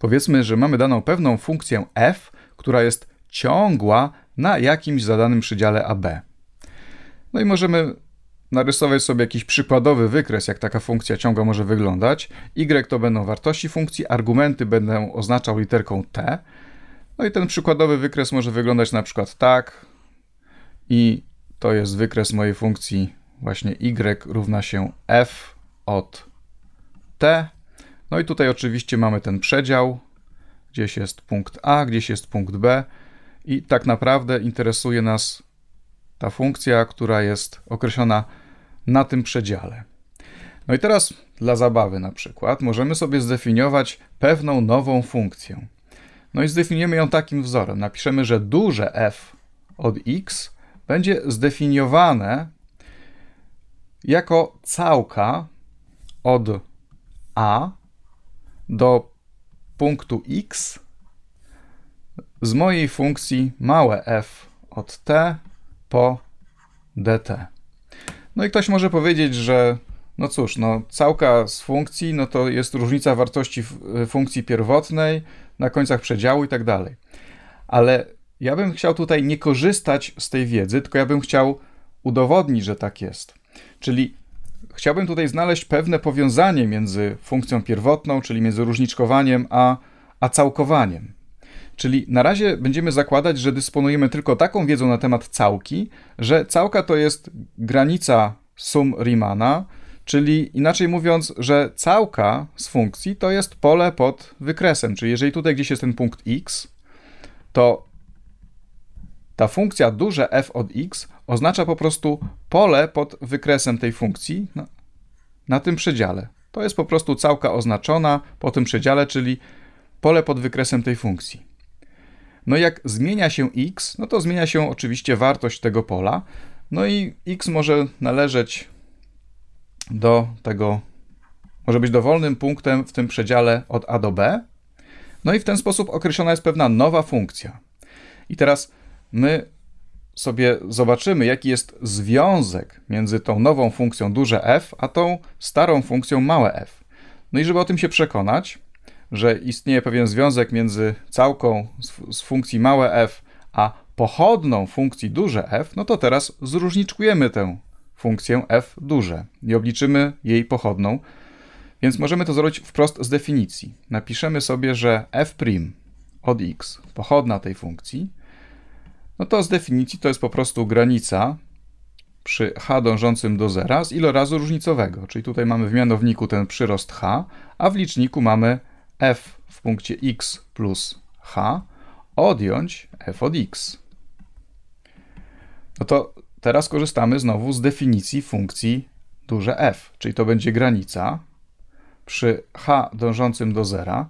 Powiedzmy, że mamy daną pewną funkcję f, która jest ciągła na jakimś zadanym przydziale AB. No i możemy narysować sobie jakiś przykładowy wykres, jak taka funkcja ciągła może wyglądać. Y to będą wartości funkcji, argumenty będę oznaczał literką T. No i ten przykładowy wykres może wyglądać na przykład tak. I to jest wykres mojej funkcji właśnie y równa się f od t no i tutaj oczywiście mamy ten przedział, gdzieś jest punkt A, gdzieś jest punkt B i tak naprawdę interesuje nas ta funkcja, która jest określona na tym przedziale. No i teraz dla zabawy na przykład możemy sobie zdefiniować pewną nową funkcję. No i zdefiniujemy ją takim wzorem. Napiszemy, że duże f od x będzie zdefiniowane jako całka od a do punktu x z mojej funkcji małe f od t po dt. No i ktoś może powiedzieć, że no cóż, no całka z funkcji, no to jest różnica wartości y, funkcji pierwotnej na końcach przedziału i tak dalej. Ale ja bym chciał tutaj nie korzystać z tej wiedzy, tylko ja bym chciał udowodnić, że tak jest. Czyli Chciałbym tutaj znaleźć pewne powiązanie między funkcją pierwotną, czyli między różniczkowaniem, a, a całkowaniem. Czyli na razie będziemy zakładać, że dysponujemy tylko taką wiedzą na temat całki, że całka to jest granica sum Riemanna, czyli inaczej mówiąc, że całka z funkcji to jest pole pod wykresem. Czyli jeżeli tutaj gdzieś jest ten punkt x, to ta funkcja duże f od x oznacza po prostu pole pod wykresem tej funkcji na, na tym przedziale. To jest po prostu całka oznaczona po tym przedziale, czyli pole pod wykresem tej funkcji. No jak zmienia się x, no to zmienia się oczywiście wartość tego pola. No i x może należeć do tego, może być dowolnym punktem w tym przedziale od a do b. No i w ten sposób określona jest pewna nowa funkcja. I teraz my sobie zobaczymy, jaki jest związek między tą nową funkcją duże F, a tą starą funkcją małe f. No i żeby o tym się przekonać, że istnieje pewien związek między całką z, funkcji małe f, a pochodną funkcji duże f, no to teraz zróżniczkujemy tę funkcję f duże i obliczymy jej pochodną. Więc możemy to zrobić wprost z definicji. Definicji napiszemy sobie, że f' od x, pochodna tej funkcji, no to z definicji to jest po prostu granica przy h dążącym do zera z ilorazu różnicowego. Czyli tutaj mamy w mianowniku ten przyrost h, a w liczniku mamy f w punkcie x plus h odjąć f od x. No to teraz korzystamy znowu z definicji funkcji duże f, czyli to będzie granica przy h dążącym do zera.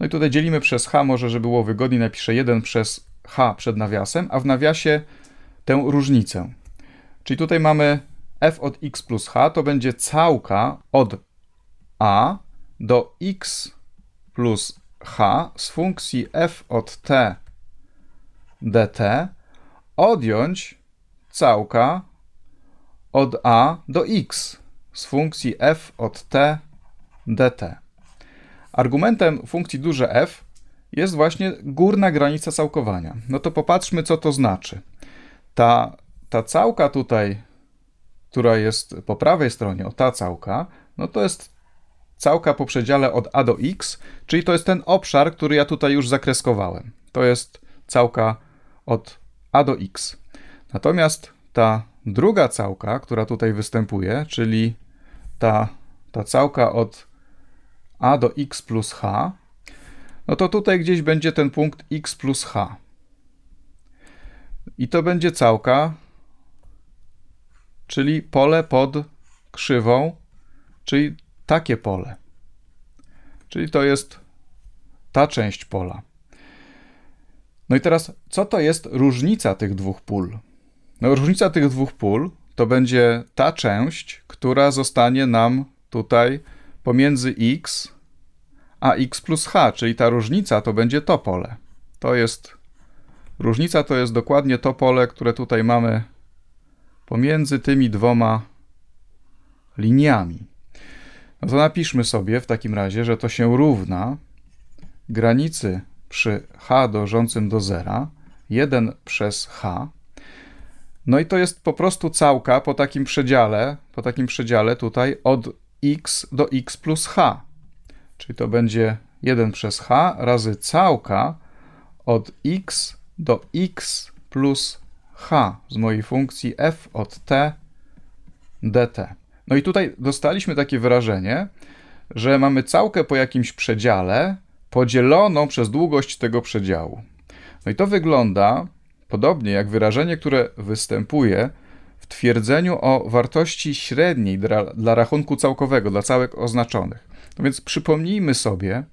No i tutaj dzielimy przez h, może żeby było wygodniej, napiszę 1 przez h przed nawiasem, a w nawiasie tę różnicę. Czyli tutaj mamy f od x plus h, to będzie całka od a do x plus h z funkcji f od t dt odjąć całka od a do x z funkcji f od t dt. Argumentem funkcji duże f jest właśnie górna granica całkowania. No to popatrzmy, co to znaczy. Ta, ta całka tutaj, która jest po prawej stronie, o ta całka, no to jest całka po przedziale od A do X, czyli to jest ten obszar, który ja tutaj już zakreskowałem. To jest całka od A do X. Natomiast ta druga całka, która tutaj występuje, czyli ta, ta całka od A do X plus H, no to tutaj gdzieś będzie ten punkt x plus h. I to będzie całka, czyli pole pod krzywą, czyli takie pole. Czyli to jest ta część pola. No i teraz, co to jest różnica tych dwóch pól? No, różnica tych dwóch pól to będzie ta część, która zostanie nam tutaj pomiędzy x a x plus h, czyli ta różnica to będzie to pole. To jest, różnica to jest dokładnie to pole, które tutaj mamy pomiędzy tymi dwoma liniami. No to napiszmy sobie w takim razie, że to się równa granicy przy h dążącym do zera 1 przez h. No i to jest po prostu całka po takim przedziale, po takim przedziale tutaj od x do x plus h. Czyli to będzie 1 przez h razy całka od x do x plus h z mojej funkcji f od t dt. No i tutaj dostaliśmy takie wyrażenie, że mamy całkę po jakimś przedziale podzieloną przez długość tego przedziału. No i to wygląda podobnie jak wyrażenie, które występuje w twierdzeniu o wartości średniej dla, dla rachunku całkowego, dla całek oznaczonych. No więc przypomnijmy sobie,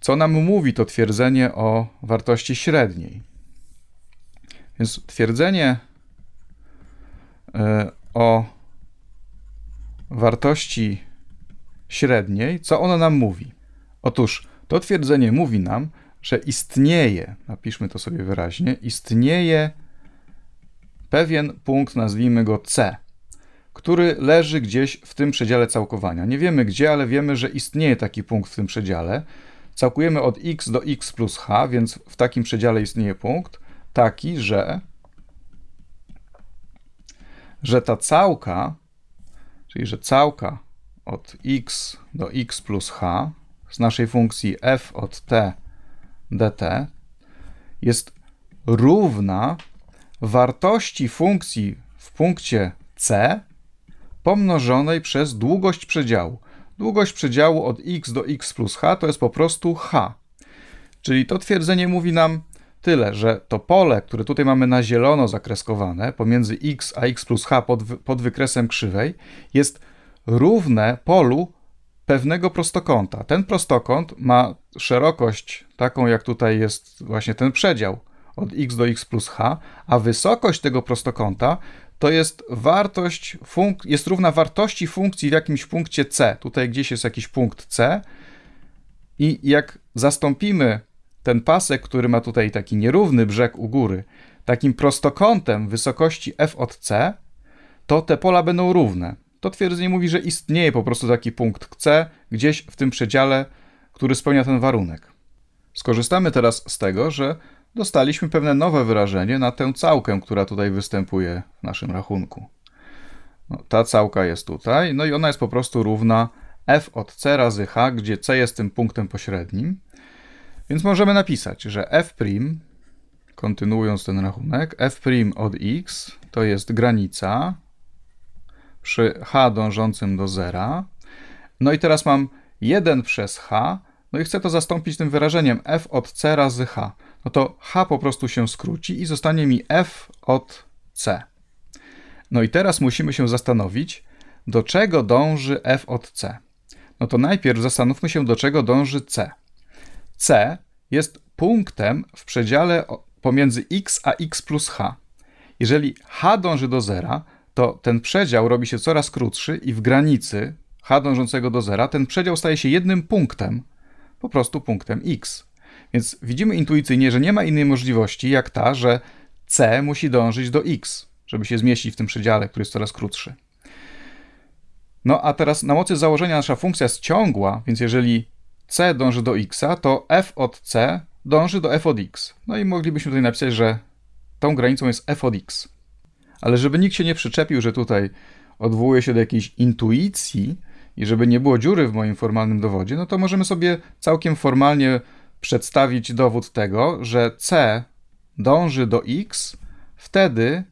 co nam mówi to twierdzenie o wartości średniej. Więc twierdzenie e, o wartości średniej, co ono nam mówi? Otóż to twierdzenie mówi nam, że istnieje, napiszmy to sobie wyraźnie, istnieje pewien punkt, nazwijmy go C, który leży gdzieś w tym przedziale całkowania. Nie wiemy gdzie, ale wiemy, że istnieje taki punkt w tym przedziale. Całkujemy od x do x plus h, więc w takim przedziale istnieje punkt taki, że, że ta całka, czyli że całka od x do x plus h z naszej funkcji f od t dt jest równa wartości funkcji w punkcie c pomnożonej przez długość przedziału. Długość przedziału od x do x plus h to jest po prostu h. Czyli to twierdzenie mówi nam tyle, że to pole, które tutaj mamy na zielono zakreskowane, pomiędzy x a x plus h pod, pod wykresem krzywej, jest równe polu pewnego prostokąta. Ten prostokąt ma szerokość taką, jak tutaj jest właśnie ten przedział od x do x plus h, a wysokość tego prostokąta to jest wartość, funk- jest równa wartości funkcji w jakimś punkcie C. Tutaj gdzieś jest jakiś punkt C. I jak zastąpimy ten pasek, który ma tutaj taki nierówny brzeg u góry, takim prostokątem wysokości f od c, to te pola będą równe. To twierdzenie mówi, że istnieje po prostu taki punkt c gdzieś w tym przedziale, który spełnia ten warunek. Skorzystamy teraz z tego, że dostaliśmy pewne nowe wyrażenie na tę całkę, która tutaj występuje w naszym rachunku. No, ta całka jest tutaj, no i ona jest po prostu równa f od c razy h, gdzie c jest tym punktem pośrednim. Więc możemy napisać, że f', kontynuując ten rachunek, f' od x to jest granica przy h dążącym do zera. No i teraz mam 1 przez h, no i chcę to zastąpić tym wyrażeniem f od c razy h no to h po prostu się skróci i zostanie mi f od c. No i teraz musimy się zastanowić, do czego dąży f od c. No to najpierw zastanówmy się, do czego dąży c. c jest punktem w przedziale pomiędzy x a x plus h. Jeżeli h dąży do zera, to ten przedział robi się coraz krótszy i w granicy h dążącego do zera ten przedział staje się jednym punktem, po prostu punktem x. Więc widzimy intuicyjnie, że nie ma innej możliwości jak ta, że C musi dążyć do X, żeby się zmieścić w tym przedziale, który jest coraz krótszy. No a teraz na mocy założenia nasza funkcja jest ciągła, więc jeżeli C dąży do X, to F od C dąży do F od X. No i moglibyśmy tutaj napisać, że tą granicą jest F od X. Ale żeby nikt się nie przyczepił, że tutaj odwołuje się do jakiejś intuicji i żeby nie było dziury w moim formalnym dowodzie, no to możemy sobie całkiem formalnie przedstawić dowód tego, że C dąży do X wtedy,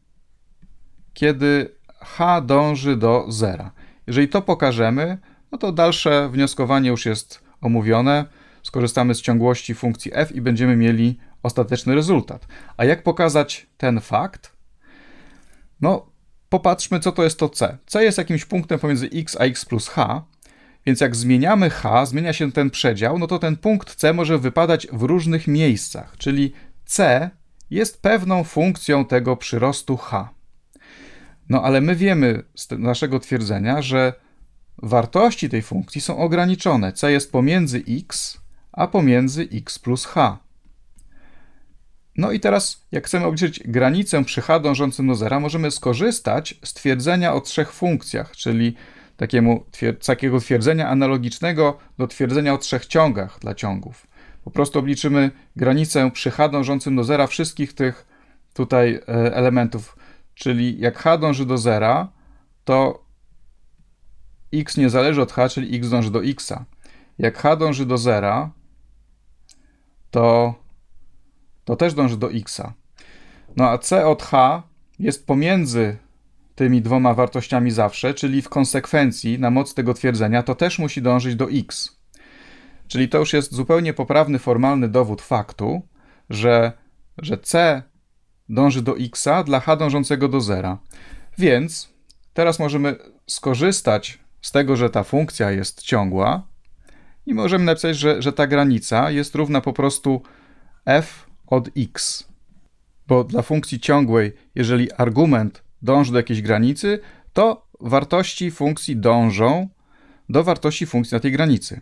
kiedy H dąży do zera. Jeżeli to pokażemy, no to dalsze wnioskowanie już jest omówione. Skorzystamy z ciągłości funkcji f i będziemy mieli ostateczny rezultat. A jak pokazać ten fakt? No, popatrzmy, co to jest to c. c jest jakimś punktem pomiędzy x a x plus h, więc jak zmieniamy h, zmienia się ten przedział, no to ten punkt c może wypadać w różnych miejscach, czyli c jest pewną funkcją tego przyrostu h. No ale my wiemy z naszego twierdzenia, że wartości tej funkcji są ograniczone. c jest pomiędzy x a pomiędzy x plus h. No i teraz, jak chcemy obliczyć granicę przy h dążącym do zera, możemy skorzystać z twierdzenia o trzech funkcjach, czyli takiemu, takiego twierdzenia analogicznego do twierdzenia o trzech ciągach dla ciągów. Po prostu obliczymy granicę przy h dążącym do zera wszystkich tych tutaj e, elementów. Czyli jak h dąży do zera, to x nie zależy od h, czyli x dąży do x-a. Jak h dąży do zera, to, to też dąży do x-a. No a c od h jest pomiędzy tymi dwoma wartościami zawsze, czyli w konsekwencji na moc tego twierdzenia to też musi dążyć do x. Czyli to już jest zupełnie poprawny, formalny dowód faktu, że, że c dąży do x dla h dążącego do zera. Więc teraz możemy skorzystać z tego, że ta funkcja jest ciągła i możemy napisać, że, że ta granica jest równa po prostu f od x. Bo dla funkcji ciągłej, jeżeli argument dąży do jakiejś granicy, to wartości funkcji dążą do wartości funkcji na tej granicy.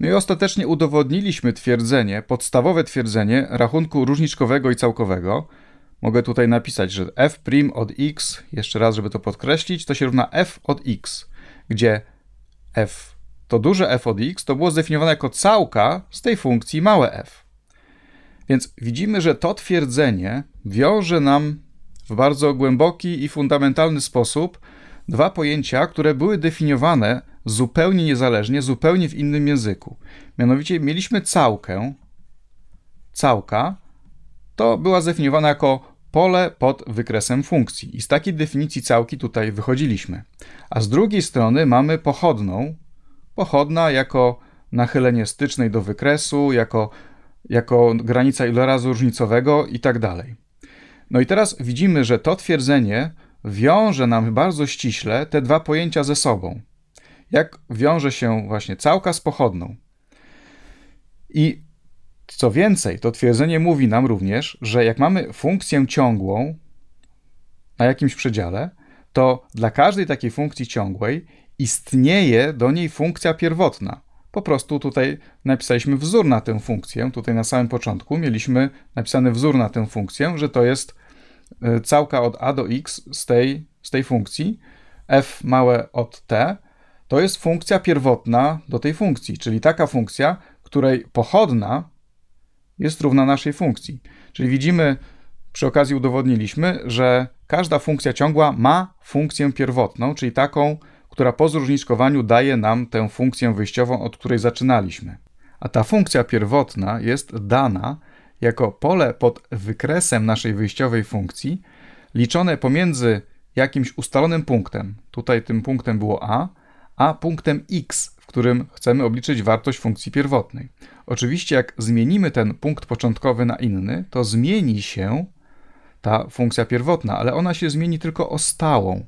No i ostatecznie udowodniliśmy twierdzenie, podstawowe twierdzenie rachunku różniczkowego i całkowego. Mogę tutaj napisać, że f' od x, jeszcze raz, żeby to podkreślić, to się równa f od x, gdzie f to duże f od x to było zdefiniowane jako całka z tej funkcji małe f. Więc widzimy, że to twierdzenie wiąże nam w bardzo głęboki i fundamentalny sposób dwa pojęcia, które były definiowane zupełnie niezależnie, zupełnie w innym języku. Mianowicie mieliśmy całkę, całka, to była zdefiniowana jako pole pod wykresem funkcji. I z takiej definicji całki tutaj wychodziliśmy. A z drugiej strony mamy pochodną, pochodna jako nachylenie stycznej do wykresu, jako, jako granica ilorazu różnicowego i tak dalej. No i teraz widzimy, że to twierdzenie wiąże nam bardzo ściśle te dwa pojęcia ze sobą. Jak wiąże się właśnie całka z pochodną. I co więcej, to twierdzenie mówi nam również, że jak mamy funkcję ciągłą na jakimś przedziale, to dla każdej takiej funkcji ciągłej istnieje do niej funkcja pierwotna. Po prostu tutaj napisaliśmy wzór na tę funkcję, tutaj na samym początku mieliśmy napisany wzór na tę funkcję, że to jest Y, całka od a do x z tej, z tej funkcji, f małe od t, to jest funkcja pierwotna do tej funkcji, czyli taka funkcja, której pochodna jest równa naszej funkcji. Czyli widzimy, przy okazji udowodniliśmy, że każda funkcja ciągła ma funkcję pierwotną, czyli taką, która po zróżniczkowaniu daje nam tę funkcję wyjściową, od której zaczynaliśmy. A ta funkcja pierwotna jest dana jako pole pod wykresem naszej wyjściowej funkcji, liczone pomiędzy jakimś ustalonym punktem, tutaj tym punktem było a, a punktem x, w którym chcemy obliczyć wartość funkcji pierwotnej. Oczywiście jak zmienimy ten punkt początkowy na inny, to zmieni się ta funkcja pierwotna, ale ona się zmieni tylko o stałą.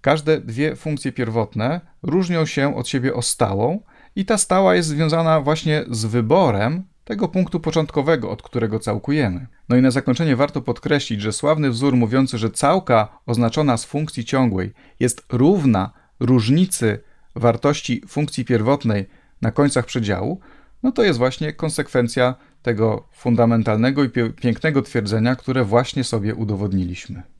Każde dwie funkcje pierwotne różnią się od siebie o stałą i ta stała jest związana właśnie z wyborem tego punktu początkowego, od którego całkujemy. No i na zakończenie warto podkreślić, że sławny wzór mówiący, że całka oznaczona z funkcji ciągłej jest równa różnicy wartości funkcji pierwotnej na końcach przedziału, no to jest właśnie konsekwencja tego fundamentalnego i pięknego twierdzenia, które właśnie sobie udowodniliśmy.